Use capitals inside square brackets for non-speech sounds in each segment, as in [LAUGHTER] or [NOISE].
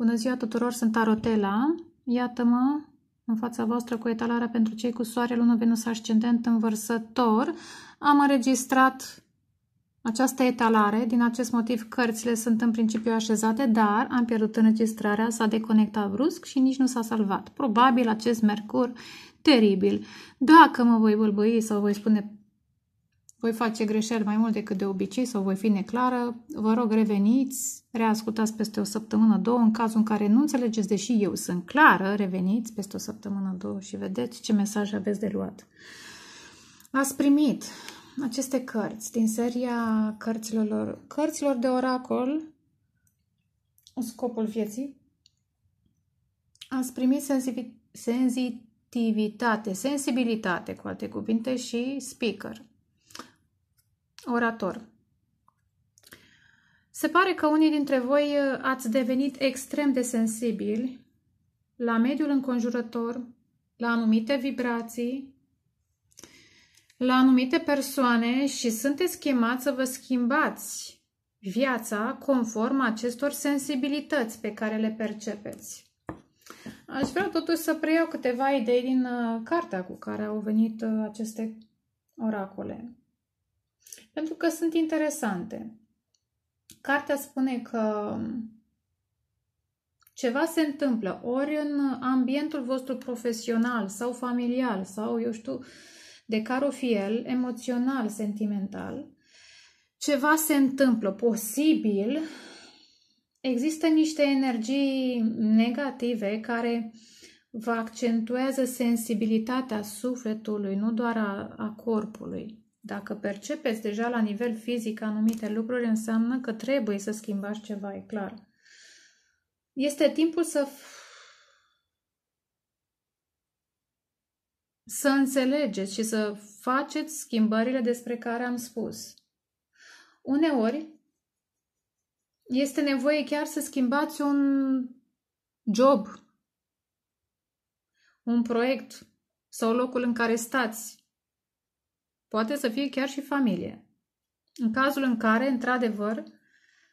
Bună ziua tuturor, sunt Arotela. Iată-mă în fața voastră cu etalarea pentru cei cu soare, lună, venus, ascendent, învărsător. Am înregistrat această etalare, din acest motiv cărțile sunt în principiu așezate, dar am pierdut înregistrarea, s-a deconectat brusc și nici nu s-a salvat. Probabil acest mercur teribil. Dacă mă voi bâlbâi sau voi spune voi face greșeli mai mult decât de obicei sau voi fi neclară, vă rog reveniți, reascultați peste o săptămână, două, în cazul în care nu înțelegeți, deși eu sunt clară, reveniți peste o săptămână, două și vedeți ce mesaj aveți de luat. Ați primit aceste cărți din seria cărților, cărților de oracol, scopul vieții, ați primit sensitivitate, sensibilitate, cu alte cuvinte, și speaker orator. Se pare că unii dintre voi uh, ați devenit extrem de sensibili la mediul înconjurător, la anumite vibrații, la anumite persoane și sunteți chemați să vă schimbați viața conform acestor sensibilități pe care le percepeți. Aș vrea totuși să preiau câteva idei din uh, cartea cu care au venit uh, aceste oracole pentru că sunt interesante. Cartea spune că ceva se întâmplă, ori în ambientul vostru profesional sau familial sau, eu știu, de carofiel, emoțional, sentimental, ceva se întâmplă, posibil există niște energii negative care vă accentuează sensibilitatea sufletului, nu doar a, a corpului. Dacă percepeți deja la nivel fizic anumite lucruri, înseamnă că trebuie să schimbați ceva, e clar. Este timpul să să înțelegeți și să faceți schimbările despre care am spus. Uneori este nevoie chiar să schimbați un job, un proiect sau locul în care stați Poate să fie chiar și familie. În cazul în care, într-adevăr,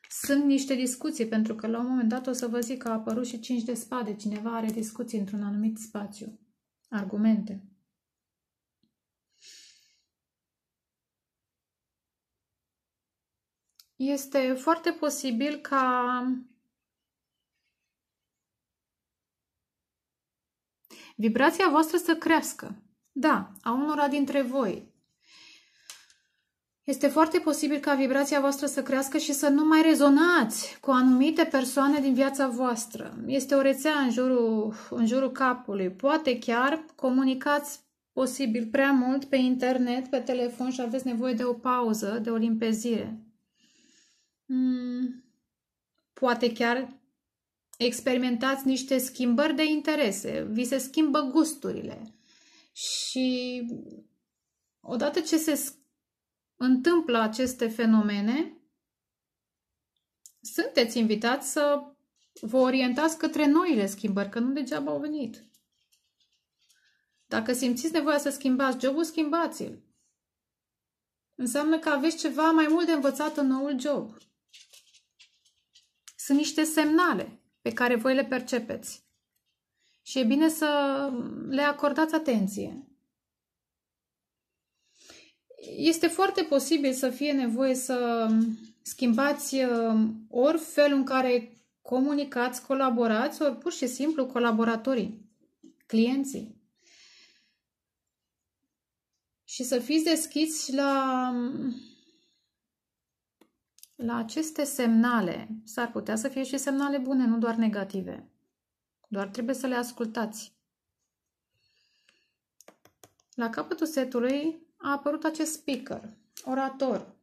sunt niște discuții, pentru că la un moment dat o să vă zic că a apărut și cinci de spade. Cineva are discuții într-un anumit spațiu. Argumente. Este foarte posibil ca vibrația voastră să crească. Da, a unora dintre voi, este foarte posibil ca vibrația voastră să crească și să nu mai rezonați cu anumite persoane din viața voastră. Este o rețea în jurul, în jurul capului. Poate chiar comunicați posibil prea mult pe internet, pe telefon și aveți nevoie de o pauză, de o limpezire. Hmm. Poate chiar experimentați niște schimbări de interese, vi se schimbă gusturile și odată ce se întâmplă aceste fenomene, sunteți invitați să vă orientați către noile schimbări, că nu degeaba au venit. Dacă simțiți nevoia să schimbați jobul, schimbați-l. Înseamnă că aveți ceva mai mult de învățat în noul job. Sunt niște semnale pe care voi le percepeți. Și e bine să le acordați atenție este foarte posibil să fie nevoie să um, schimbați um, ori felul în care comunicați, colaborați, ori pur și simplu colaboratorii, clienții. Și să fiți deschiți la, um, la aceste semnale. S-ar putea să fie și semnale bune, nu doar negative. Doar trebuie să le ascultați. La capătul setului a apărut acest speaker, orator.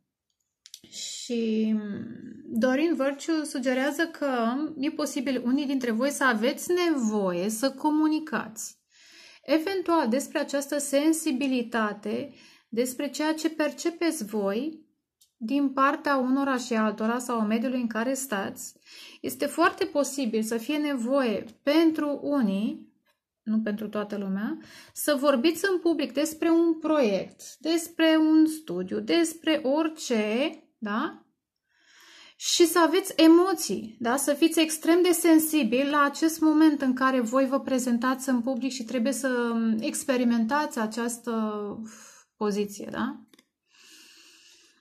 Și mm, Dorin Vărciu sugerează că e posibil unii dintre voi să aveți nevoie să comunicați. Eventual despre această sensibilitate, despre ceea ce percepeți voi din partea unora și altora sau a mediului în care stați, este foarte posibil să fie nevoie pentru unii nu pentru toată lumea, să vorbiți în public despre un proiect, despre un studiu, despre orice, da? Și să aveți emoții, da? Să fiți extrem de sensibili la acest moment în care voi vă prezentați în public și trebuie să mm, experimentați această poziție, da?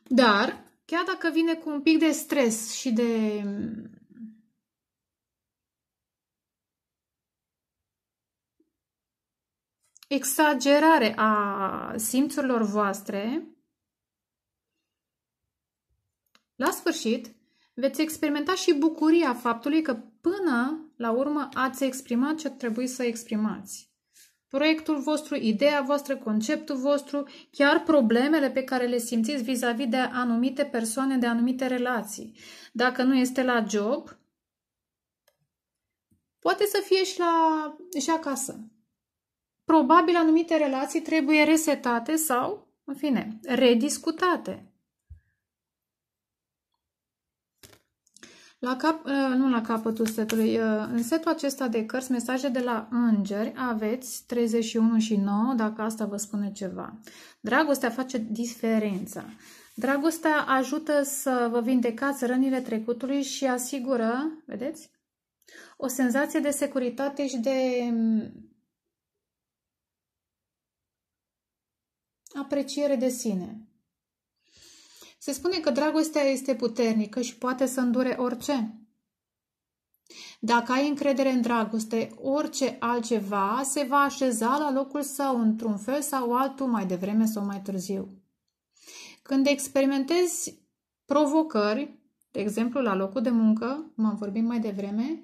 Dar, chiar dacă vine cu un pic de stres și de mm, exagerare a simțurilor voastre, la sfârșit veți experimenta și bucuria faptului că până la urmă ați exprimat ce trebuie să exprimați. Proiectul vostru, ideea voastră, conceptul vostru, chiar problemele pe care le simțiți vis-a-vis -vis de anumite persoane, de anumite relații. Dacă nu este la job, poate să fie și, la, și acasă probabil anumite relații trebuie resetate sau, în fine, rediscutate. La cap, ă, nu la capătul setului, ă, în setul acesta de cărți, mesaje de la îngeri, aveți 31 și 9, dacă asta vă spune ceva. Dragostea face diferența. Dragostea ajută să vă vindecați rănile trecutului și asigură, vedeți, o senzație de securitate și de apreciere de sine. Se spune că dragostea este puternică și poate să îndure orice. Dacă ai încredere în dragoste, orice altceva se va așeza la locul său într-un fel sau altul mai devreme sau mai târziu. Când experimentezi provocări, de exemplu la locul de muncă, m-am vorbit mai devreme,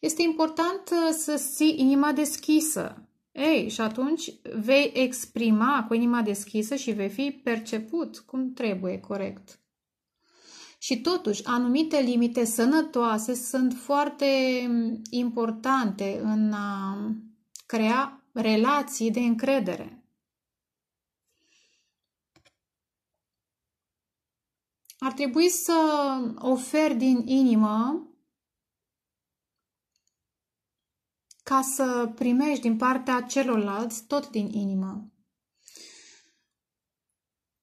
este important să ții inima deschisă ei, și atunci vei exprima cu inima deschisă și vei fi perceput cum trebuie, corect. Și totuși, anumite limite sănătoase sunt foarte mm, importante în a crea relații de încredere. Ar trebui să oferi din inimă ca să primești din partea celorlalți tot din inimă.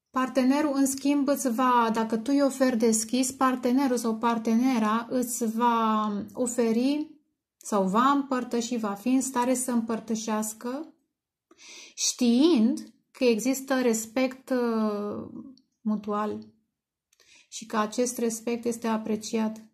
Partenerul, în schimb, îți va, dacă tu îi oferi deschis, partenerul sau partenera îți va oferi sau va împărtăși, va fi în stare să împărtășească, știind că există respect uh, mutual și că acest respect este apreciat.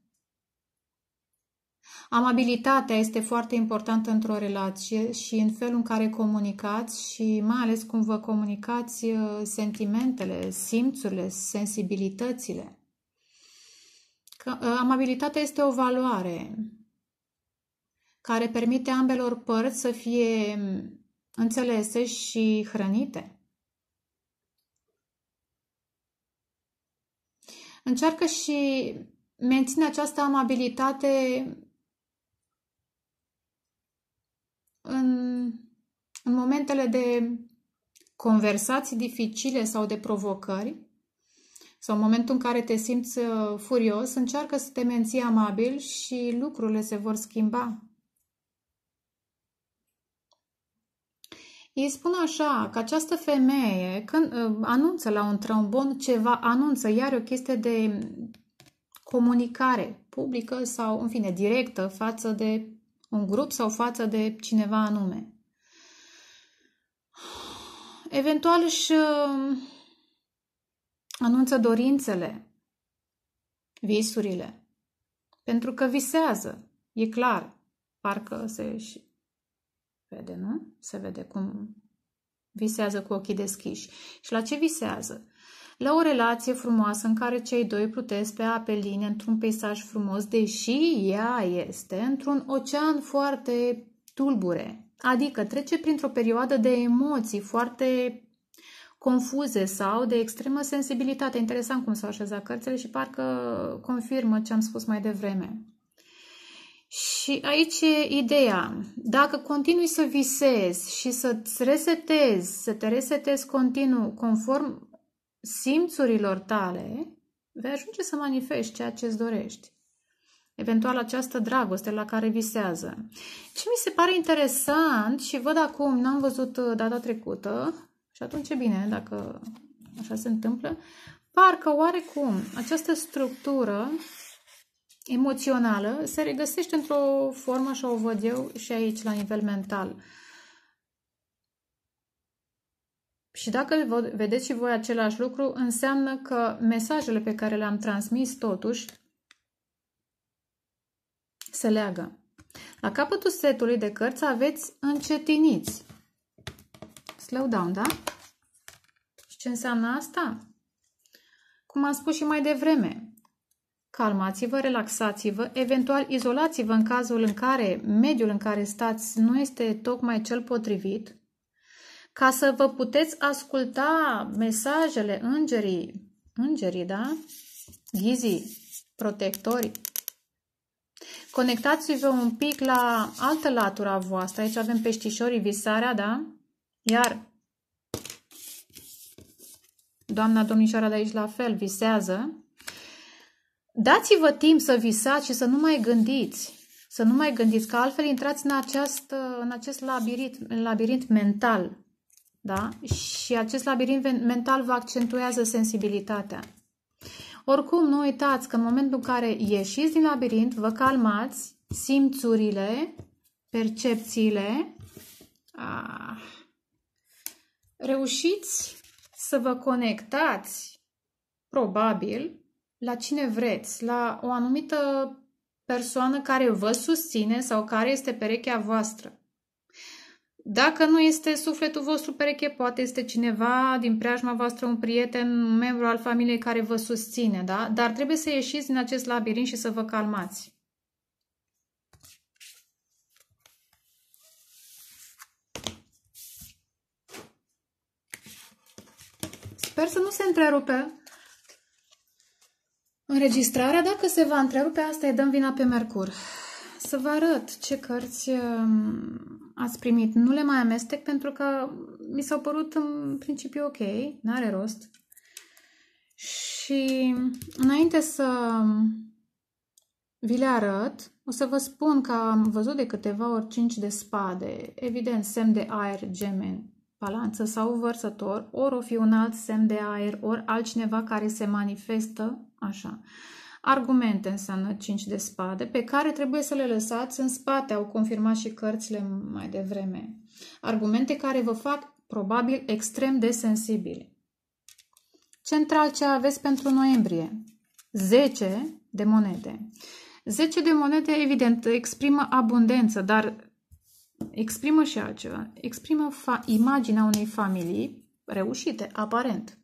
Amabilitatea este foarte importantă într-o relație și în felul în care comunicați și mai ales cum vă comunicați uh, sentimentele, simțurile, sensibilitățile. Că uh, amabilitatea este o valoare care permite ambelor părți să fie înțelese și hrănite. Încearcă și menține această amabilitate în, în momentele de conversații dificile sau de provocări, sau în momentul în care te simți uh, furios, încearcă să te menții amabil și lucrurile se vor schimba. Ei spun așa că această femeie când uh, anunță la un trombon ceva, anunță iar o chestie de comunicare publică sau, în fine, directă față de un grup sau față de cineva anume. Eventual își uh, anunță dorințele, visurile, pentru că visează, e clar. Parcă se și vede, nu? Se vede cum visează cu ochii deschiși. Și la ce visează? la o relație frumoasă în care cei doi plutesc pe ape line într-un peisaj frumos, deși ea este într-un ocean foarte tulbure, adică trece printr-o perioadă de emoții foarte confuze sau de extremă sensibilitate. Interesant cum s-au așezat cărțile și parcă confirmă ce am spus mai devreme. Și aici e ideea. Dacă continui să visezi și să-ți resetezi, să te resetezi continuu conform simțurilor tale, vei ajunge să manifesti ceea ce îți dorești. Eventual această dragoste la care visează. Ce mi se pare interesant și văd acum, n-am văzut uh, data trecută, și atunci e bine dacă așa se întâmplă, parcă oarecum această structură emoțională se regăsește într-o formă, așa o văd eu, și aici, la nivel mental. Și dacă vedeți și voi același lucru, înseamnă că mesajele pe care le-am transmis totuși se leagă. La capătul setului de cărți aveți încetiniți. Slow down, da? Și ce înseamnă asta? Cum am spus și mai devreme, calmați-vă, relaxați-vă, eventual izolați-vă în cazul în care mediul în care stați nu este tocmai cel potrivit, ca să vă puteți asculta mesajele îngerii, îngerii, da? Ghizii, protectorii. Conectați-vă un pic la altă latura voastră. Aici avem peștișorii, visarea, da? Iar doamna domnișoara de aici la fel visează. Dați-vă timp să visați și să nu mai gândiți. Să nu mai gândiți, că altfel intrați în, această, în acest labirint, labirint mental. Da? Și acest labirint mental vă accentuează sensibilitatea. Oricum, nu uitați că în momentul în care ieșiți din labirint, vă calmați simțurile, percepțiile, a, reușiți să vă conectați, probabil, la cine vreți, la o anumită persoană care vă susține sau care este perechea voastră. Dacă nu este sufletul vostru pereche, poate este cineva din preajma voastră, un prieten, un membru al familiei care vă susține, da? Dar trebuie să ieșiți din acest labirint și să vă calmați. Sper să nu se întrerupe înregistrarea. Dacă se va întrerupe, asta e dăm vina pe Mercur să vă arăt ce cărți um, ați primit. Nu le mai amestec pentru că mi s-au părut în principiu ok, n-are rost. Și înainte să vi le arăt, o să vă spun că am văzut de câteva ori 5 de spade, evident semn de aer, gemeni, balanță sau vărsător, ori o fi un alt semn de aer, ori altcineva care se manifestă așa. Argumente înseamnă 5 de spade, pe care trebuie să le lăsați în spate, au confirmat și cărțile mai devreme. Argumente care vă fac probabil extrem de sensibili. Central ce aveți pentru noiembrie? 10 de monede. 10 de monede, evident, exprimă abundență, dar exprimă și altceva. Exprimă imaginea unei familii reușite, aparent.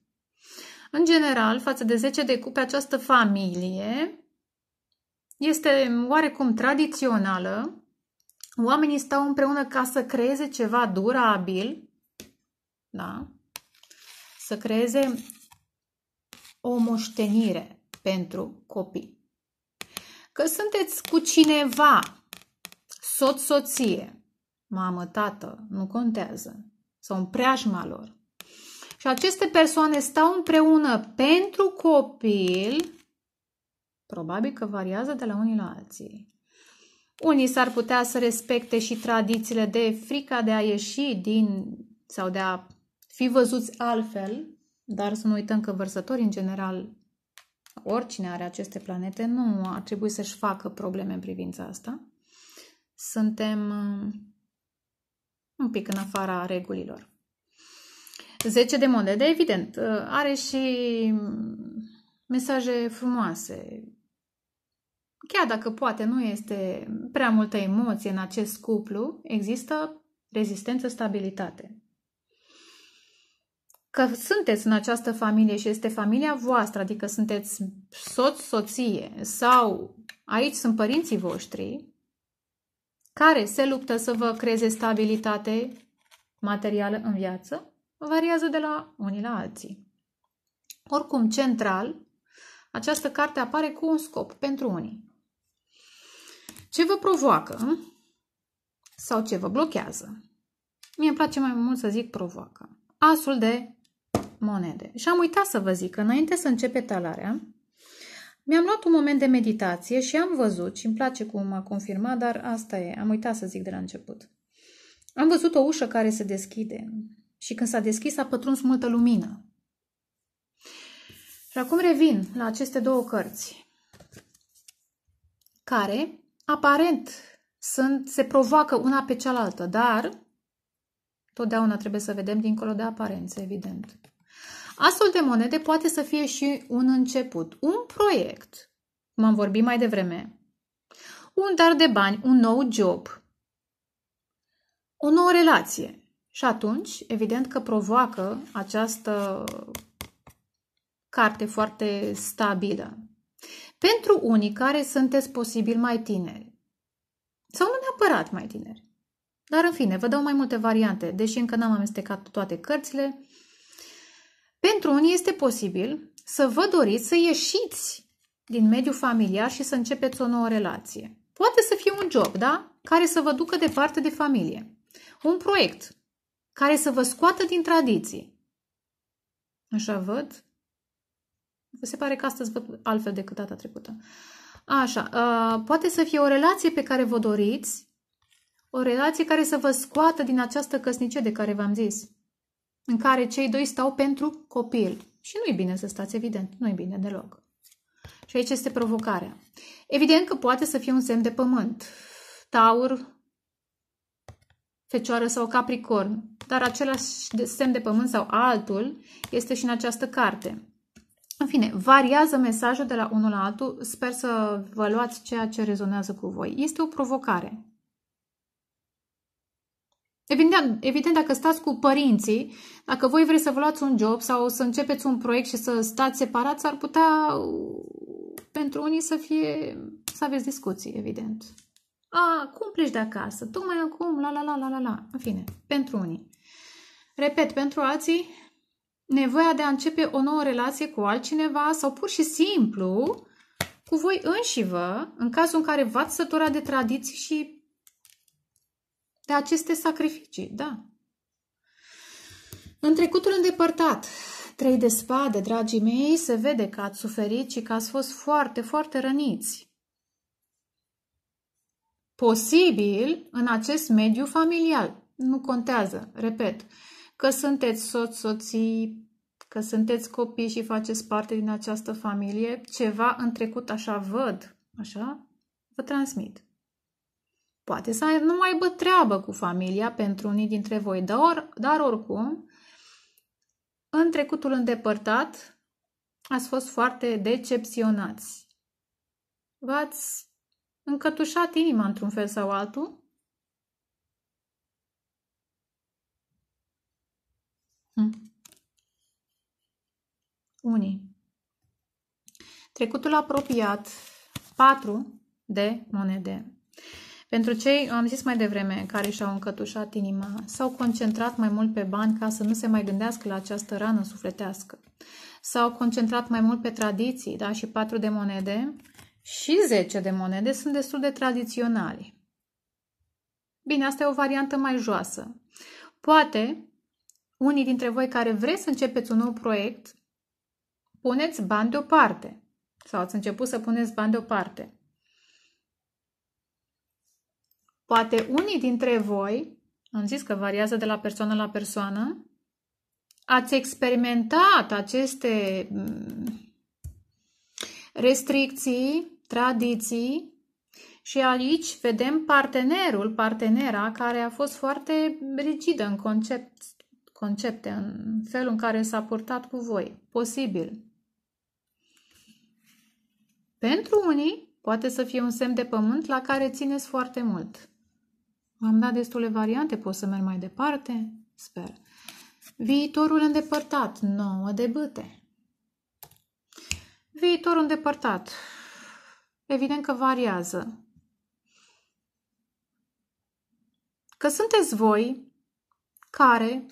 În general, față de 10 de cupe, această familie este oarecum tradițională. Oamenii stau împreună ca să creeze ceva durabil, da? să creeze o moștenire pentru copii. Că sunteți cu cineva, soț, soție, mamă, tată, nu contează, sau în preajma lor, și aceste persoane stau împreună pentru copil, probabil că variază de la unii la alții. Unii s-ar putea să respecte și tradițiile de frica de a ieși din sau de a fi văzuți altfel, dar să nu uităm că vărsătorii, în general, oricine are aceste planete, nu ar trebui să-și facă probleme în privința asta. Suntem uh, un pic în afara regulilor. 10 de monede, evident, uh, are și mesaje frumoase. Chiar dacă poate nu este prea multă emoție în acest cuplu, există rezistență, stabilitate. Că sunteți în această familie și este familia voastră, adică sunteți soț, soție sau aici sunt părinții voștri, care se luptă să vă creeze stabilitate materială în viață, variază de la unii la alții. Oricum, central, această carte apare cu un scop pentru unii. Ce vă provoacă sau ce vă blochează? Mie îmi place mai mult să zic provoacă. Asul de monede. Și am uitat să vă zic că înainte să începe talarea, mi-am luat un moment de meditație și am văzut, și îmi place cum a confirmat, dar asta e, am uitat să zic de la început. Am văzut o ușă care se deschide și când s-a deschis, a pătruns multă lumină. Și acum revin la aceste două cărți, care, aparent, sunt, se provoacă una pe cealaltă, dar totdeauna trebuie să vedem dincolo de aparențe, evident. Astfel de monede poate să fie și un început, un proiect, cum am vorbit mai devreme, un dar de bani, un nou job, o nouă relație, și atunci, evident că provoacă această carte foarte stabilă. Pentru unii care sunteți posibil mai tineri, sau nu neapărat mai tineri, dar în fine, vă dau mai multe variante, deși încă n-am amestecat toate cărțile, pentru unii este posibil să vă doriți să ieșiți din mediul familiar și să începeți o nouă relație. Poate să fie un job, da? Care să vă ducă departe de familie. Un proiect care să vă scoată din tradiții. Așa văd. Vă se pare că astăzi văd altfel decât data trecută. Așa, uh, poate să fie o relație pe care vă doriți, o relație care să vă scoată din această căsnicie de care v-am zis, în care cei doi stau pentru copil. Și nu-i bine să stați, evident, nu-i bine deloc. Și aici este provocarea. Evident că poate să fie un semn de pământ. Taur, fecioară sau capricorn, dar același semn de pământ sau altul este și în această carte. În fine, variază mesajul de la unul la altul. Sper să vă luați ceea ce rezonează cu voi. Este o provocare. Evident, evident, dacă stați cu părinții, dacă voi vreți să vă luați un job sau să începeți un proiect și să stați separați, ar putea uh, pentru unii să fie să aveți discuții, evident. A, cum pleci de acasă? Tocmai acum, la la la la la la. În fine, pentru unii. Repet, pentru alții, nevoia de a începe o nouă relație cu altcineva sau pur și simplu cu voi înșivă, în cazul în care v-ați sătura de tradiții și de aceste sacrificii, da. În trecutul îndepărtat, trei de spade, dragii mei, se vede că ați suferit și că ați fost foarte, foarte răniți posibil în acest mediu familial. Nu contează, repet, că sunteți soț, soții, că sunteți copii și faceți parte din această familie, ceva în trecut așa văd, așa, vă transmit. Poate să nu mai bă treabă cu familia pentru unii dintre voi, dar, or, dar oricum, în trecutul îndepărtat, ați fost foarte decepționați. V-ați încătușat inima într-un fel sau altul. Hm. Unii. Trecutul apropiat 4 de monede. Pentru cei, am zis mai devreme, care și-au încătușat inima, s-au concentrat mai mult pe bani ca să nu se mai gândească la această rană sufletească. S-au concentrat mai mult pe tradiții, da, și patru de monede și 10 de monede sunt destul de tradiționale. Bine, asta e o variantă mai joasă. Poate unii dintre voi care vreți să începeți un nou proiect, puneți bani deoparte. Sau ați început să puneți bani deoparte. Poate unii dintre voi, am zis că variază de la persoană la persoană, ați experimentat aceste mm, restricții tradiții și aici vedem partenerul, partenera, care a fost foarte rigidă în concept, concepte, în felul în care s-a purtat cu voi. Posibil. Pentru unii, poate să fie un semn de pământ la care țineți foarte mult. Am dat destule variante, pot să merg mai departe? Sper. Viitorul îndepărtat, nouă de băte. Viitorul îndepărtat, evident că variază. Că sunteți voi care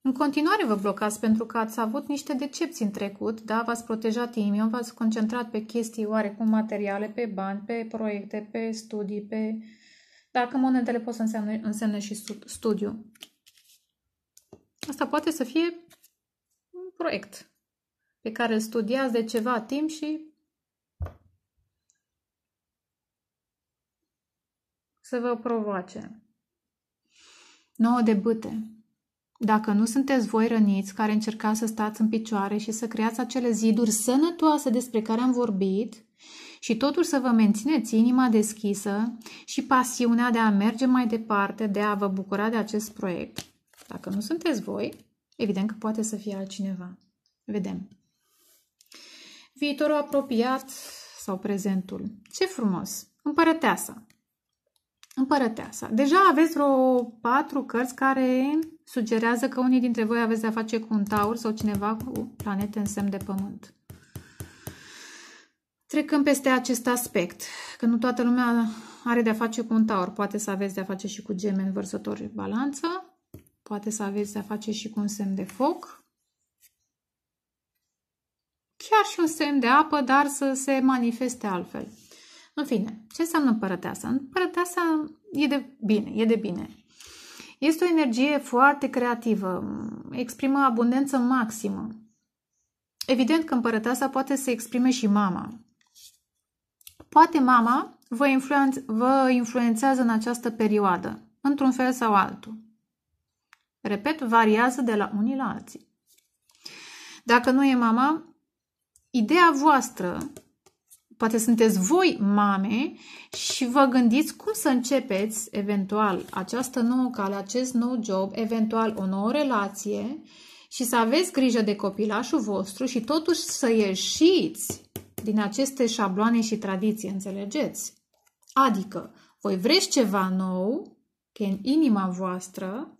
în continuare vă blocați pentru că ați avut niște decepții în trecut, da? v-ați protejat inimii, v-ați concentrat pe chestii oarecum materiale, pe bani, pe proiecte, pe studii, pe... Dacă monedele pot să însemne, însemne și studiu. Asta poate să fie un proiect pe care îl studiați de ceva timp și să vă provoace. 9 de bâte. Dacă nu sunteți voi răniți care încercați să stați în picioare și să creați acele ziduri sănătoase despre care am vorbit și totuși să vă mențineți inima deschisă și pasiunea de a merge mai departe, de a vă bucura de acest proiect. Dacă nu sunteți voi, evident că poate să fie altcineva. Vedem. Viitorul apropiat sau prezentul. Ce frumos! Împărăteasa. Împărăteasa. Deja aveți vreo patru cărți care sugerează că unii dintre voi aveți de-a face cu un taur sau cineva cu planete în semn de pământ. Trecând peste acest aspect, că nu toată lumea are de-a face cu un taur, poate să aveți de-a face și cu gemeni vărsători balanță, poate să aveți de-a face și cu un semn de foc, chiar și un semn de apă, dar să se manifeste altfel. În fine, ce înseamnă părăteasa? Părăteasa e de bine, e de bine. Este o energie foarte creativă, exprimă abundență maximă. Evident că împărăteasa poate să exprime și mama. Poate mama vă, influenț- vă influențează în această perioadă, într-un fel sau altul. Repet, variază de la unii la alții. Dacă nu e mama, ideea voastră poate sunteți voi mame și vă gândiți cum să începeți eventual această nouă cale, acest nou job, eventual o nouă relație și să aveți grijă de copilașul vostru și totuși să ieșiți din aceste șabloane și tradiții, înțelegeți? Adică, voi vreți ceva nou, că în inima voastră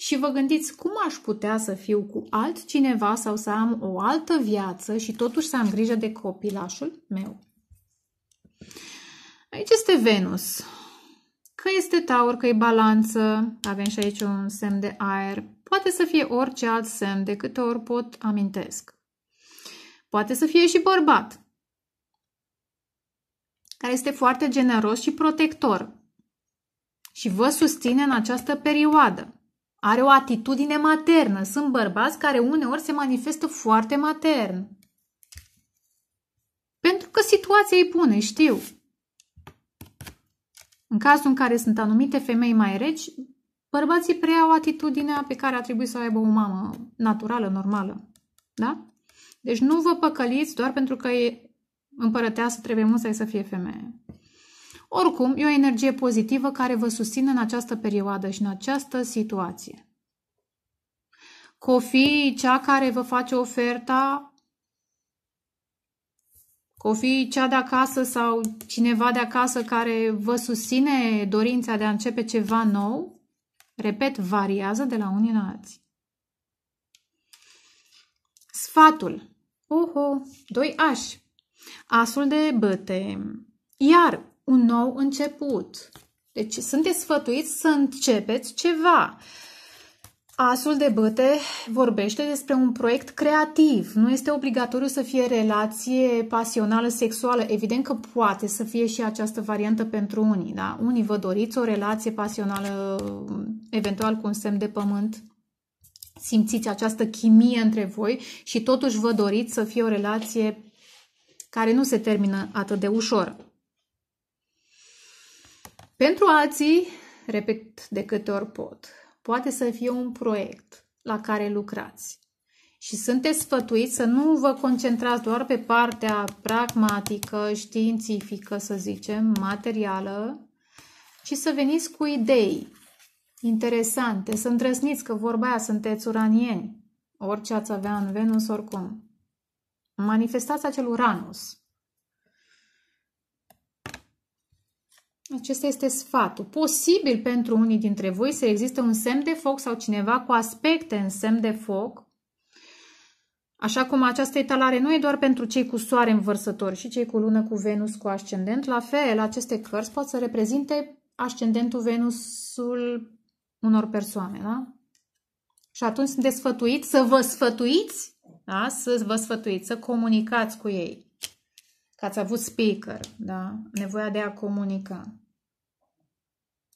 și vă gândiți cum aș putea să fiu cu altcineva sau să am o altă viață și totuși să am grijă de copilașul meu. Aici este Venus. Că este taur, că e balanță, avem și aici un semn de aer, poate să fie orice alt semn, de câte ori pot amintesc. Poate să fie și bărbat, care este foarte generos și protector și vă susține în această perioadă. Are o atitudine maternă. Sunt bărbați care uneori se manifestă foarte matern. Pentru că situația îi pune, știu. În cazul în care sunt anumite femei mai reci, bărbații preiau atitudinea pe care ar trebui să o aibă o mamă naturală, normală. Da? Deci nu vă păcăliți doar pentru că e împărăteasă trebuie musai să fie femeie. Oricum, e o energie pozitivă care vă susține în această perioadă și în această situație. Cofi, cea care vă face oferta, cofi, cea de acasă sau cineva de acasă care vă susține dorința de a începe ceva nou, repet, variază de la unii la alții. Sfatul. Oho, doi ași. Asul de băte. Iar un nou început. Deci sunteți sfătuiți să începeți ceva. Asul de băte vorbește despre un proiect creativ. Nu este obligatoriu să fie relație pasională, sexuală. Evident că poate să fie și această variantă pentru unii. Da? Unii vă doriți o relație pasională, eventual cu un semn de pământ. Simțiți această chimie între voi și totuși vă doriți să fie o relație care nu se termină atât de ușor. Pentru alții, repet de câte ori pot, poate să fie un proiect la care lucrați și sunteți sfătuiți să nu vă concentrați doar pe partea pragmatică, științifică, să zicem, materială, ci să veniți cu idei interesante, să îndrăsniți că vorba aia sunteți uranieni, orice ați avea în Venus oricum. Manifestați acel Uranus, Acesta este sfatul. Posibil pentru unii dintre voi să existe un semn de foc sau cineva cu aspecte în semn de foc. Așa cum această etalare nu e doar pentru cei cu soare în și cei cu lună cu Venus cu ascendent, la fel, aceste cărți pot să reprezinte ascendentul Venusul unor persoane, da? Și atunci sunt desfătuiți să vă sfătuiți, da? Să vă sfătuiți, să comunicați cu ei că ați avut speaker, da? Nevoia de a comunica.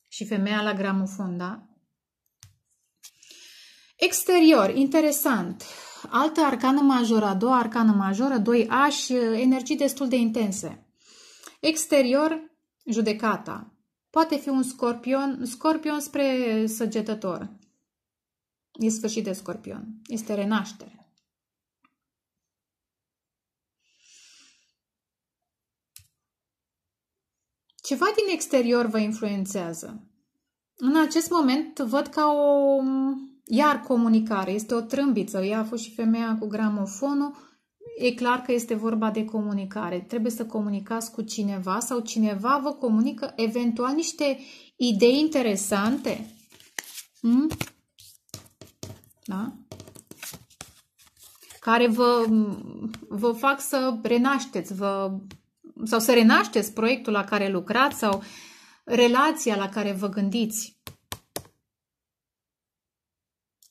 Și femeia la gramofon, da? Exterior, interesant. Altă arcană majoră, a doua arcană majoră, doi ași, energii destul de intense. Exterior, judecata. Poate fi un scorpion, scorpion spre săgetător. E sfârșit de scorpion. Este renaștere. Ceva din exterior vă influențează. În acest moment văd ca o iar comunicare, este o trâmbiță. Ea a fost și femeia cu gramofonul. E clar că este vorba de comunicare. Trebuie să comunicați cu cineva sau cineva vă comunică eventual niște idei interesante. Hmm? Da? Care vă, vă fac să renașteți, vă sau să renașteți proiectul la care lucrați sau relația la care vă gândiți.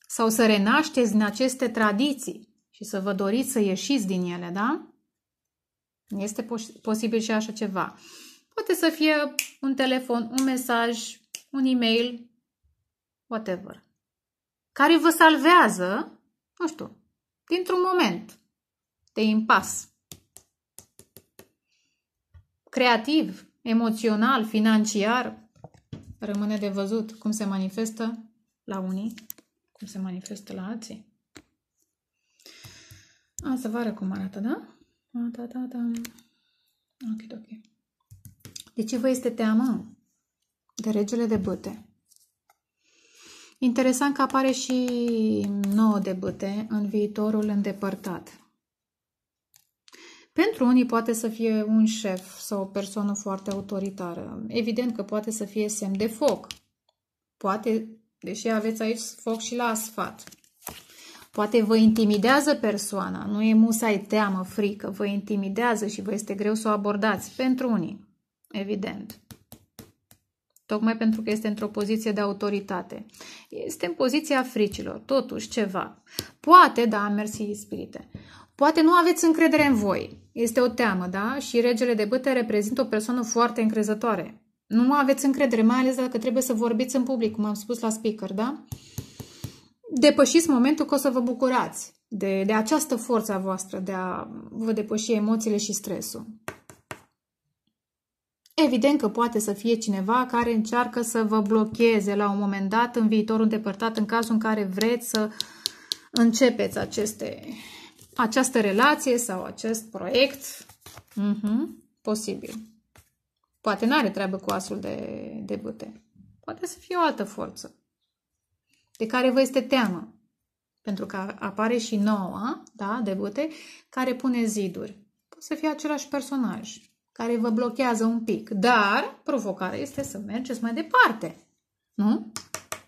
Sau să renașteți din aceste tradiții și să vă doriți să ieșiți din ele, da? Este pos- posibil și așa ceva. Poate să fie un telefon, un mesaj, un e-mail, whatever. Care vă salvează, nu știu, dintr-un moment de impas creativ, emoțional, financiar, rămâne de văzut cum se manifestă la unii, cum se manifestă la alții. A, să vă arăt cum arată, da? Da, da, da. Ok, ok. De ce vă este teamă? De regele de băte. Interesant că apare și nouă de băte în viitorul îndepărtat. Pentru unii poate să fie un șef sau o persoană foarte autoritară. Evident că poate să fie semn de foc. Poate, deși aveți aici foc și la asfalt. Poate vă intimidează persoana, nu e musai teamă, frică, vă intimidează și vă este greu să o abordați. Pentru unii, evident. Tocmai pentru că este într-o poziție de autoritate. Este în poziția fricilor, totuși ceva. Poate, da, mersi spirite, poate nu aveți încredere în voi. Este o teamă, da? Și regele de bâte reprezintă o persoană foarte încrezătoare. Nu aveți încredere, mai ales dacă trebuie să vorbiți în public, cum am spus la speaker, da? Depășiți momentul că o să vă bucurați de, de această forță a voastră de a vă depăși emoțiile și stresul. Evident că poate să fie cineva care încearcă să vă blocheze la un moment dat în viitorul îndepărtat, în cazul în care vreți să începeți aceste această relație sau acest proiect uh mhm, -huh, posibil. Poate n-are treabă cu asul de, de bâte. Poate să fie o altă forță de care vă este teamă. Pentru că apare și noua, da, de bute, care pune ziduri. Poate să fie același personaj care vă blochează un pic. Dar provocarea este să mergeți mai departe. Nu?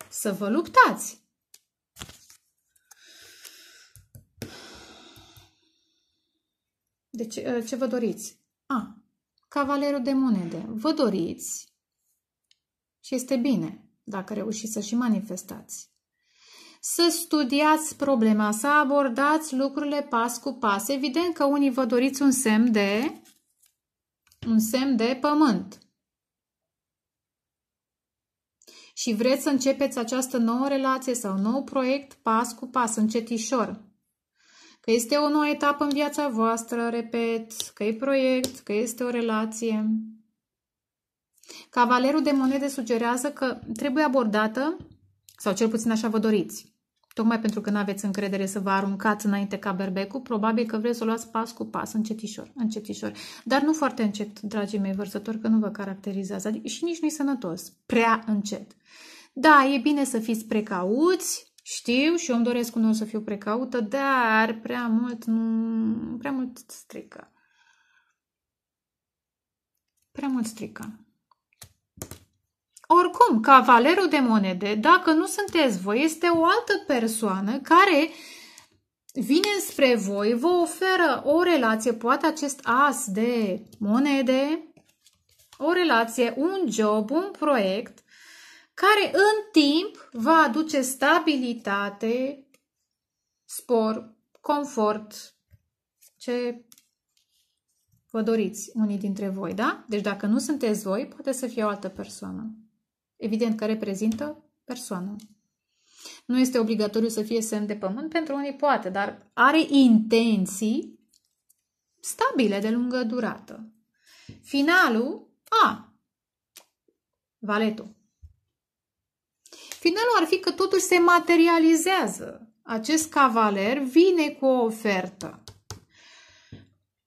Să vă luptați Deci, uh, ce vă doriți? A, cavalerul de monede. Vă doriți și este bine dacă reușiți să și manifestați. Să studiați problema, să abordați lucrurile pas cu pas. Evident că unii vă doriți un semn de un semn de pământ. Și vreți să începeți această nouă relație sau nou proiect pas cu pas, încetișor că este o nouă etapă în viața voastră, repet, că e proiect, că este o relație. Cavalerul de monede sugerează că trebuie abordată, sau cel puțin așa vă doriți, tocmai pentru că nu aveți încredere să vă aruncați înainte ca berbecul, probabil că vreți să o luați pas cu pas, încetișor, încetișor. Dar nu foarte încet, dragii mei vărsători, că nu vă caracterizează. adică, și nici nu-i sănătos, prea încet. Da, e bine să fiți precauți, știu și eu îmi doresc un să fiu precaută, dar prea mult nu... prea mult strică. Prea mult strică. Oricum, cavalerul de monede, dacă nu sunteți voi, este o altă persoană care vine spre voi, vă oferă o relație, poate acest as de monede, o relație, un job, un proiect, care în timp va aduce stabilitate, spor, confort, ce vă doriți unii dintre voi, da? Deci dacă nu sunteți voi, poate să fie o altă persoană. Evident că reprezintă persoană. Nu este obligatoriu să fie semn de pământ, pentru unii poate, dar are intenții stabile de lungă durată. Finalul, a, valetul. Finalul ar fi că totuși se materializează. Acest cavaler vine cu o ofertă.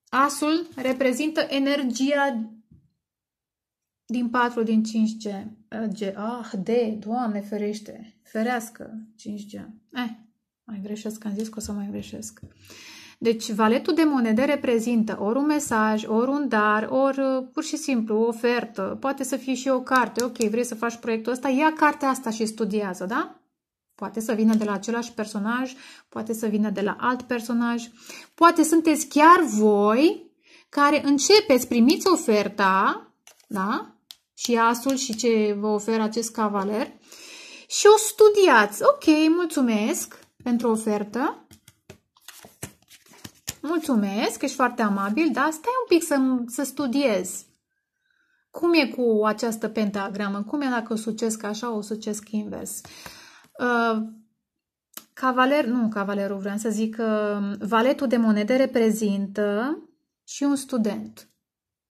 Asul reprezintă energia din 4 din 5G. G, ah, D, Doamne ferește, ferească 5G. Eh, mai greșesc, am zis că o să mai greșesc. Deci, valetul de monede reprezintă ori un mesaj, ori un dar, ori uh, pur și simplu o ofertă. Poate să fie și o carte. Ok, vrei să faci proiectul ăsta? Ia cartea asta și studiază, da? Poate să vină de la același personaj, poate să vină de la alt personaj. Poate sunteți chiar voi care începeți, primiți oferta, da? Și asul și ce vă oferă acest cavaler și o studiați. Ok, mulțumesc pentru ofertă mulțumesc, ești foarte amabil, dar stai un pic să, să studiez. Cum e cu această pentagramă? Cum e dacă o sucesc așa, o sucesc invers? Uh, cavaler, nu cavalerul, vreau să zic că uh, valetul de monede reprezintă și un student.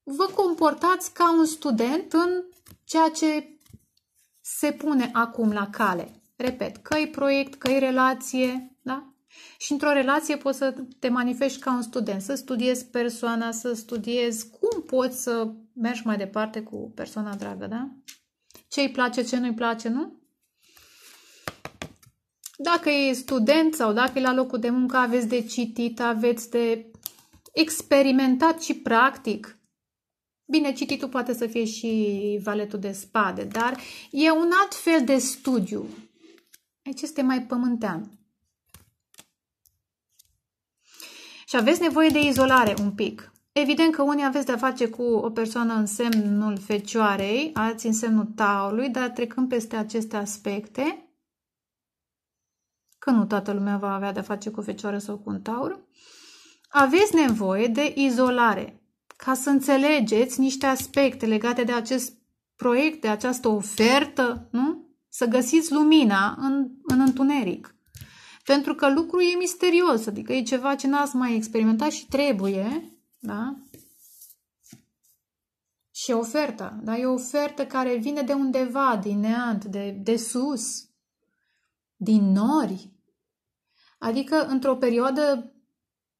Vă comportați ca un student în ceea ce se pune acum la cale. Repet, că e proiect, că e relație, și într-o relație poți să te manifesti ca un student, să studiezi persoana, să studiezi cum poți să mergi mai departe cu persoana dragă, da? Ce îi place, ce nu-i place, nu? Dacă e student sau dacă e la locul de muncă, aveți de citit, aveți de experimentat și practic. Bine, cititul poate să fie și valetul de spade, dar e un alt fel de studiu. Aici este mai pământean. și aveți nevoie de izolare un pic. Evident că unii aveți de-a face cu o persoană în semnul fecioarei, alții în semnul taului, dar trecând peste aceste aspecte, că nu toată lumea va avea de-a face cu fecioară sau cu un taur, aveți nevoie de izolare ca să înțelegeți niște aspecte legate de acest proiect, de această ofertă, nu? Să găsiți lumina în, în întuneric. Pentru că lucrul e misterios, adică e ceva ce n-ați mai experimentat și trebuie, da? Și oferta, da? E o ofertă care vine de undeva, din neant, de, de sus, din nori. Adică, într-o perioadă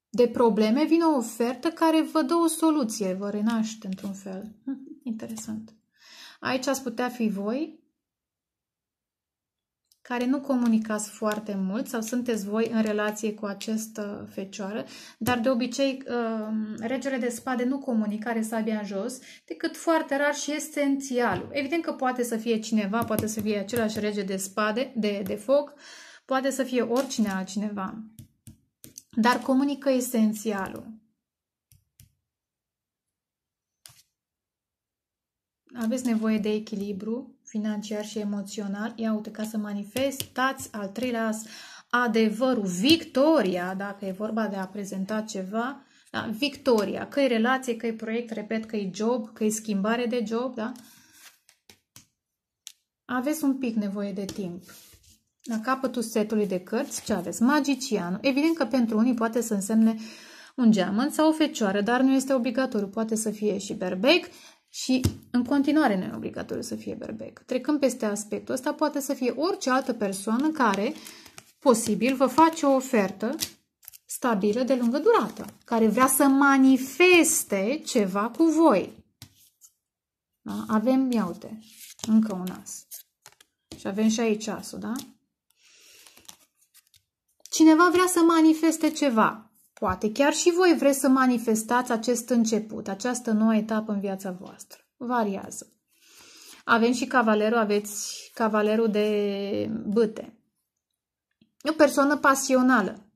de probleme, vine o ofertă care vă dă o soluție, vă renaște într-un fel. Hm, interesant. Aici ați putea fi voi, care nu comunicați foarte mult sau sunteți voi în relație cu această fecioară, dar de obicei uh, regele de spade nu are sabia în jos, decât foarte rar și esențial. Evident că poate să fie cineva, poate să fie același rege de spade, de, de foc, poate să fie oricine altcineva, dar comunică esențialul. Aveți nevoie de echilibru, financiar și emoțional. Ia uite, ca să manifestați al treilea as, adevărul, victoria, dacă e vorba de a prezenta ceva, da? victoria, că e relație, că e proiect, repet, că e job, că e schimbare de job, da? Aveți un pic nevoie de timp. La capătul setului de cărți, ce aveți? Magicianul. Evident că pentru unii poate să însemne un geamăn sau o fecioară, dar nu este obligatoriu, poate să fie și berbec, și în continuare nu e obligatoriu să fie berbec. Trecând peste aspectul ăsta, poate să fie orice altă persoană care, posibil, vă face o ofertă stabilă de lungă durată, care vrea să manifeste ceva cu voi. Da? Avem, ia uite, încă un as. Și avem și aici asul, da? Cineva vrea să manifeste ceva. Poate chiar și voi vreți să manifestați acest început, această nouă etapă în viața voastră. Variază. Avem și cavalerul, aveți cavalerul de băte. O persoană pasională.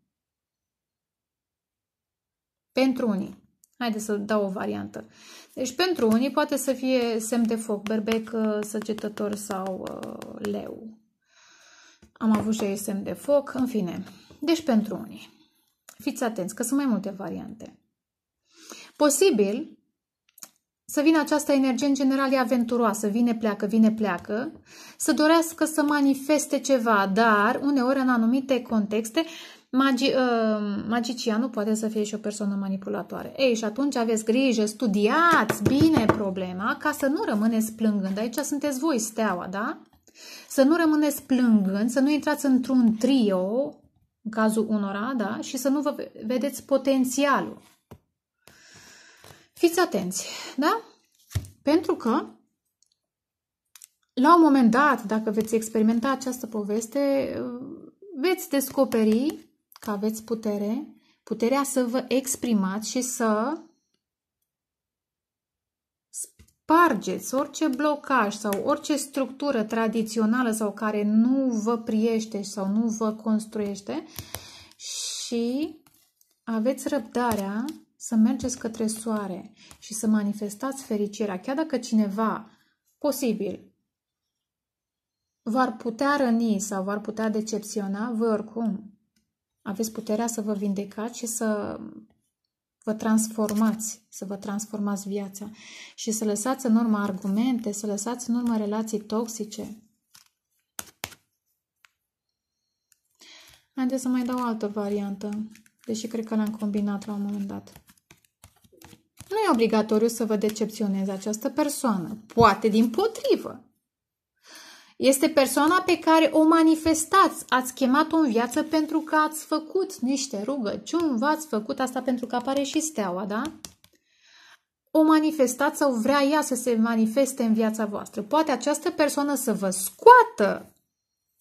Pentru unii. Haideți să dau o variantă. Deci pentru unii poate să fie semn de foc, berbec, uh, săgetător sau uh, leu. Am avut și eu semn de foc, în fine. Deci pentru unii. Fiți atenți că sunt mai multe variante. Posibil să vină această energie în general e aventuroasă, vine, pleacă, vine, pleacă, să dorească să manifeste ceva, dar uneori în anumite contexte magi, uh, magicianul poate să fie și o persoană manipulatoare. Ei, și atunci aveți grijă, studiați bine problema ca să nu rămâneți plângând. Aici sunteți voi steaua, da? Să nu rămâneți plângând, să nu intrați într-un trio în cazul unora, da? Și să nu vă vedeți potențialul. Fiți atenți, da? Pentru că la un moment dat, dacă veți experimenta această poveste, veți descoperi că aveți putere, puterea să vă exprimați și să spargeți orice blocaj sau orice structură tradițională sau care nu vă priește sau nu vă construiește și aveți răbdarea să mergeți către soare și să manifestați fericirea. Chiar dacă cineva, posibil, v-ar putea răni sau v-ar putea decepționa, voi oricum aveți puterea să vă vindecați și să vă transformați, să vă transformați viața și să lăsați în urmă argumente, să lăsați în urmă relații toxice. Haideți să mai dau o altă variantă, deși cred că l-am combinat la un moment dat. Nu e obligatoriu să vă decepționeze această persoană. Poate din potrivă. Este persoana pe care o manifestați, ați chemat-o în viață pentru că ați făcut niște rugăciuni, v-ați făcut asta pentru că apare și steaua, da? O manifestați sau vrea ea să se manifeste în viața voastră. Poate această persoană să vă scoată,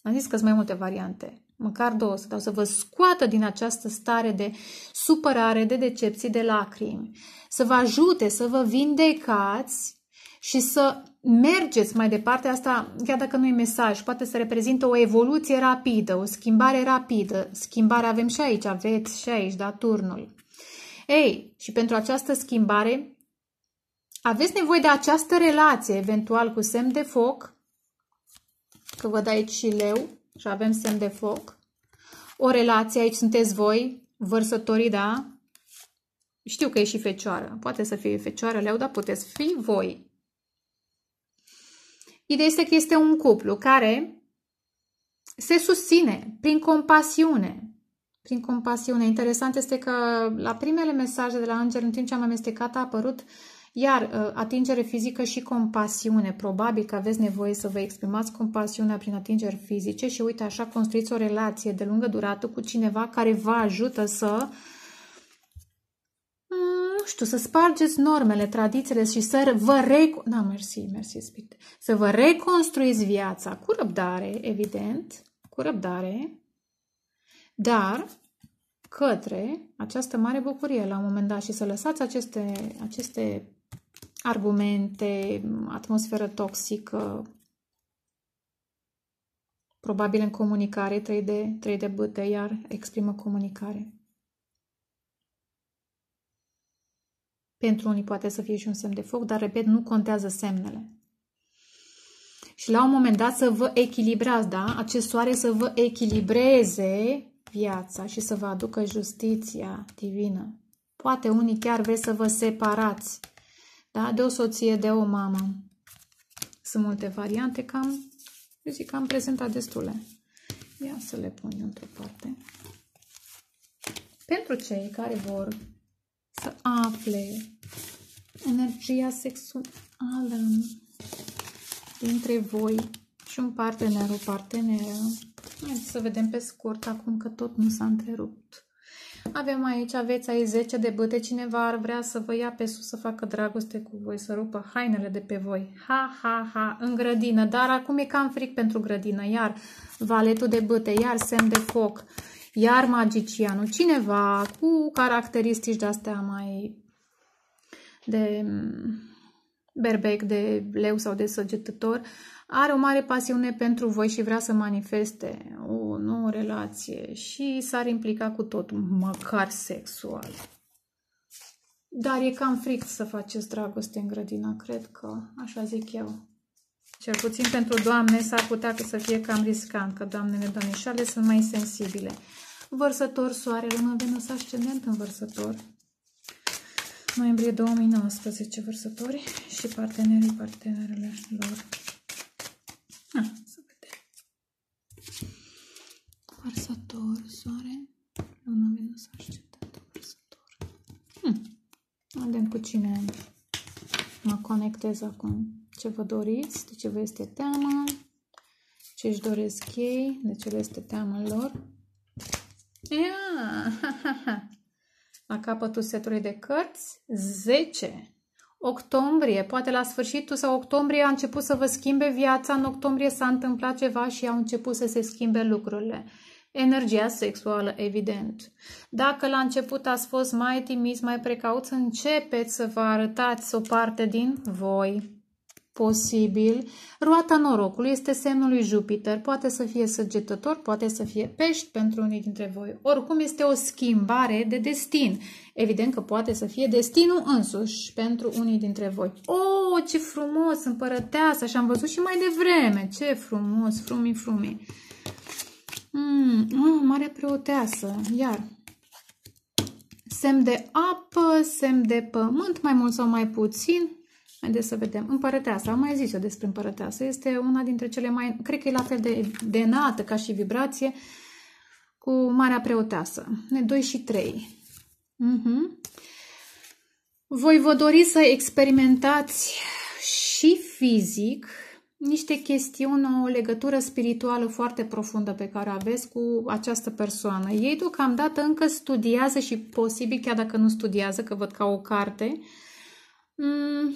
am zis că sunt mai multe variante, măcar două, sau să vă scoată din această stare de supărare, de decepții, de lacrimi, să vă ajute să vă vindecați și să mergeți mai departe, asta chiar dacă nu e mesaj, poate să reprezintă o evoluție rapidă, o schimbare rapidă. Schimbare avem și aici, aveți și aici, da, turnul. Ei, și pentru această schimbare aveți nevoie de această relație, eventual cu semn de foc, că văd aici și leu și avem semn de foc. O relație, aici sunteți voi, vărsătorii, da? Știu că e și fecioară, poate să fie fecioară leu, dar puteți fi voi, Ideea este că este un cuplu care se susține prin compasiune. Prin compasiune. Interesant este că la primele mesaje de la Înger, în timp ce am amestecat, a apărut iar uh, atingere fizică și compasiune. Probabil că aveți nevoie să vă exprimați compasiunea prin atingeri fizice și uite așa construiți o relație de lungă durată cu cineva care vă ajută să mm, nu știu, să spargeți normele, tradițiile și să vă, rec- da, mersi, mersi, spirit. să vă reconstruiți viața cu răbdare, evident, cu răbdare, dar către această mare bucurie la un moment dat și să lăsați aceste, aceste argumente, atmosferă toxică, probabil în comunicare 3 de, 3D bâte, iar exprimă comunicare. Pentru unii poate să fie și un semn de foc, dar, repet, nu contează semnele. Și la un moment dat să vă echilibrați, da? Acest soare să vă echilibreze viața și să vă aducă justiția divină. Poate unii chiar vreți să vă separați, da? De o soție, de o mamă. Sunt multe variante, cam, eu zic că am prezentat destule. Ia să le pun într-o parte. Pentru cei care vor să afle energia sexuală dintre voi și un partener, o parteneră. Hai să vedem pe scurt acum că tot nu s-a întrerupt. Avem aici, aveți aici 10 de băte, cineva ar vrea să vă ia pe sus să facă dragoste cu voi, să rupă hainele de pe voi. Ha, ha, ha, în grădină, dar acum e cam fric pentru grădină, iar valetul de băte, iar semn de foc. Iar magicianul, cineva cu caracteristici de-astea mai de mm, berbec, de leu sau de săgetător, are o mare pasiune pentru voi și vrea să manifeste o nouă relație și s-ar implica cu tot, măcar sexual. Dar e cam fric să faceți dragoste în grădina cred că, așa zic eu. Cel puțin pentru doamne s-ar putea să fie cam riscant, că doamnele domnișoare sunt mai sensibile. Vărsător, soare, lună, venus, ascendent în vărsător. Noiembrie 2019, vărsători și partenerii partenerele lor. Ah, să vedem. Vărsător, soare, lună, venus, ascendent, vărsător. Hmm. Vedem cu cine mă conectez acum ce vă doriți, de ce vă este teamă, ce își doresc ei, de ce le este teamă lor. Ia! [LAUGHS] La capătul setului de cărți, 10. Octombrie, poate la sfârșitul sau octombrie a început să vă schimbe viața, în octombrie s-a întâmplat ceva și au început să se schimbe lucrurile. Energia sexuală, evident. Dacă la început ați fost mai timiți, mai precauți, începeți să vă arătați o parte din voi posibil. Roata norocului este semnul lui Jupiter, poate să fie săgetător, poate să fie pești pentru unii dintre voi. Oricum este o schimbare de destin. Evident că poate să fie destinul însuși pentru unii dintre voi. O, oh, ce frumos, împărăteasă, așa am văzut și mai devreme. Ce frumos, frumi, frumi. Mm, oh, ah, mare preoteasă, iar semn de apă, semn de pământ, mai mult sau mai puțin, Haideți să vedem. Împărăteasa, am mai zis eu despre împărăteasa. Este una dintre cele mai... Cred că e la fel de, de înaltă ca și vibrație cu Marea Preoteasă. 2 și 3. Uh-huh. Mhm. Voi vă dori să experimentați și fizic niște chestiuni, o legătură spirituală foarte profundă pe care o aveți cu această persoană. Ei deocamdată încă studiază și posibil, chiar dacă nu studiază, că văd ca o carte, mm,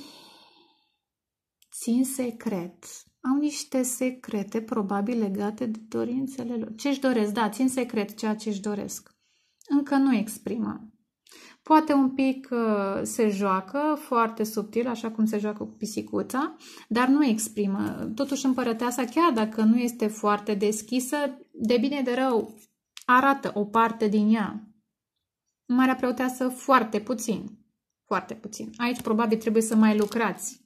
țin secret. Au niște secrete, probabil, legate de dorințele lor. Ce-și doresc? Da, țin secret ceea ce-și doresc. Încă nu exprimă. Poate un pic uh, se joacă, foarte subtil, așa cum se joacă cu pisicuța, dar nu exprimă. Totuși împărăteasa, chiar dacă nu este foarte deschisă, de bine de rău arată o parte din ea. Marea preoteasă foarte puțin, foarte puțin. Aici probabil trebuie să mai lucrați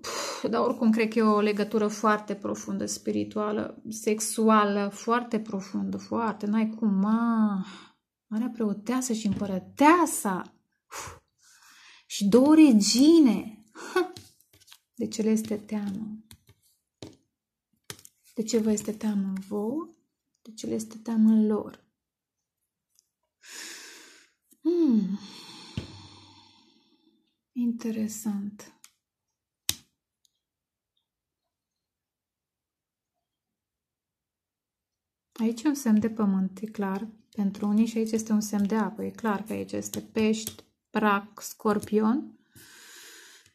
Puh, dar oricum cred că e o legătură foarte profundă, spirituală, sexuală, foarte profundă, foarte, n-ai cum, ma, marea preoteasă și împărăteasa Puh, și două regine, ha. de ce le este teamă? De ce vă este teamă vouă? De ce le este teamă lor? Hmm. Interesant. Aici e un semn de pământ, e clar, pentru unii și aici este un semn de apă. E clar că aici este pești, prac, scorpion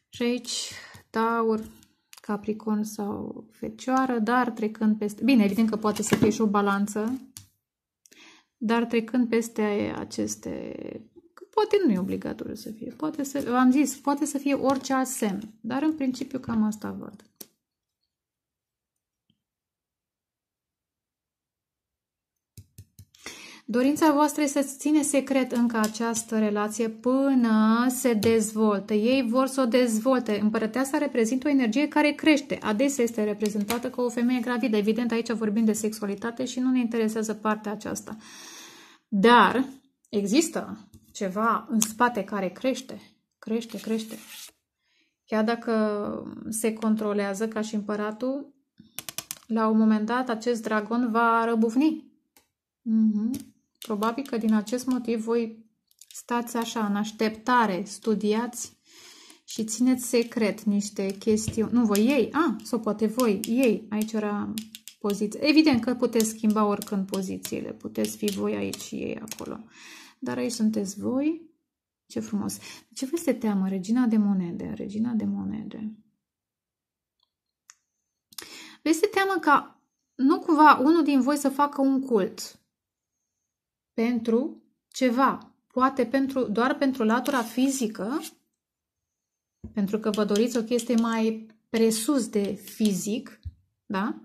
și aici taur, capricorn sau fecioară, dar trecând peste... Bine, evident că poate să fie și o balanță, dar trecând peste aceste... poate nu e obligatoriu să fie, poate să... V-am zis, poate să fie orice asemn, dar în principiu cam asta văd. Dorința voastră este să ține secret încă această relație până se dezvoltă. Ei vor să o dezvolte. Împărăteasa reprezintă o energie care crește. Adesea este reprezentată ca o femeie gravidă. Evident, aici vorbim de sexualitate și nu ne interesează partea aceasta. Dar există ceva în spate care crește. Crește, crește. Chiar dacă se controlează ca și împăratul, la un moment dat acest dragon va răbufni. Mm-hmm. Probabil că din acest motiv voi stați așa, în așteptare, studiați și țineți secret niște chestiuni. Nu voi ei, a, ah, sau poate voi, ei, aici era poziție. Evident că puteți schimba oricând pozițiile, puteți fi voi aici și ei acolo. Dar aici sunteți voi. Ce frumos. Ce vă este teamă? Regina de monede. Regina de monede. Vă este teamă ca nu cumva unul din voi să facă un cult pentru ceva, poate pentru, doar pentru latura fizică, pentru că vă doriți o chestie mai presus de fizic, da?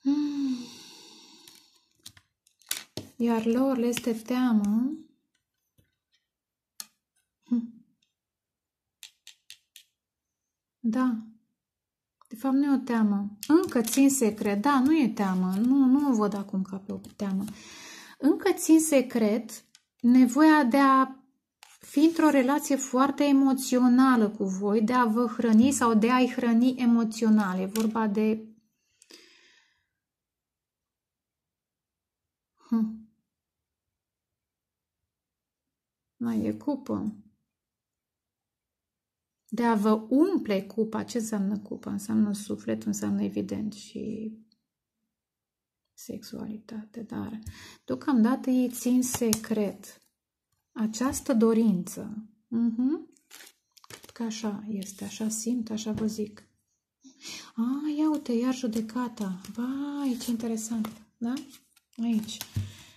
Hmm. Iar lor le este teamă hmm. Da, de fapt, nu e o teamă. Încă țin secret. Da, nu e teamă. Nu, nu o văd acum ca pe o teamă. Încă țin secret nevoia de a fi într-o relație foarte emoțională cu voi, de a vă hrăni sau de a-i hrăni emoțional. E vorba de... Hm. Mai e cupă de a vă umple cupa. Ce înseamnă cupa? Înseamnă suflet, înseamnă evident și sexualitate, dar deocamdată ei țin secret această dorință. Uh-huh. Că așa este, așa simt, așa vă zic. A, ia uite, iar judecata. Vai, ce interesant, da? Aici.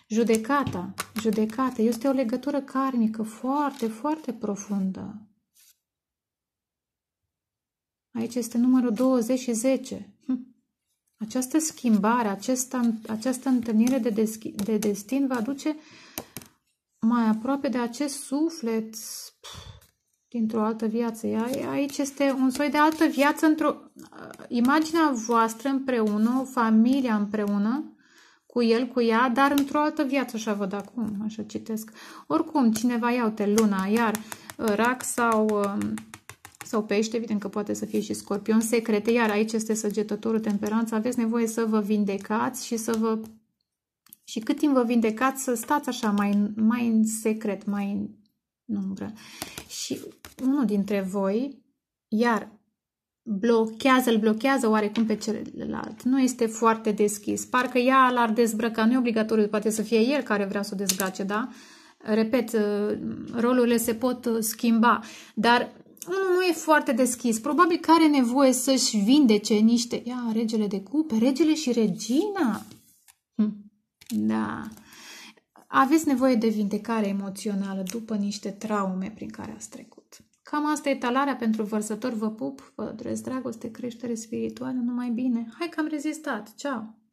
Judecata, judecata, este o legătură karmică foarte, foarte profundă. Aici este numărul 20 și 10. Hm. Această schimbare, această, această întâlnire de, deschi, de destin va aduce mai aproape de acest suflet dintr-o altă viață. Aici este un soi de altă viață într-o... Uh, imaginea voastră împreună, o familie împreună, cu el, cu ea, dar într-o altă viață, așa văd acum, așa citesc. Oricum, cineva iau-te luna, iar uh, rac sau um, sau pește, evident că poate să fie și scorpion, secrete, iar aici este săgetătorul temperanță, aveți nevoie să vă vindecați și să vă... Și cât timp vă vindecați, să stați așa mai, mai în secret, mai în umbră. Și unul dintre voi, iar blochează, îl blochează oarecum pe celălalt. Nu este foarte deschis. Parcă ea l-ar dezbrăca. Nu e obligatoriu, poate să fie el care vrea să o dezbrace, da? Repet, uh, rolurile se pot uh, schimba, dar unul nu e foarte deschis, probabil că are nevoie să-și vindece niște... Ia, regele de cupe, regele și regina. Hm, da. Aveți nevoie de vindecare emoțională după niște traume prin care ați trecut. Cam asta e talarea pentru vărsător. Vă pup, vă doresc dragoste, creștere spirituală, numai bine. Hai că am rezistat. Ceau!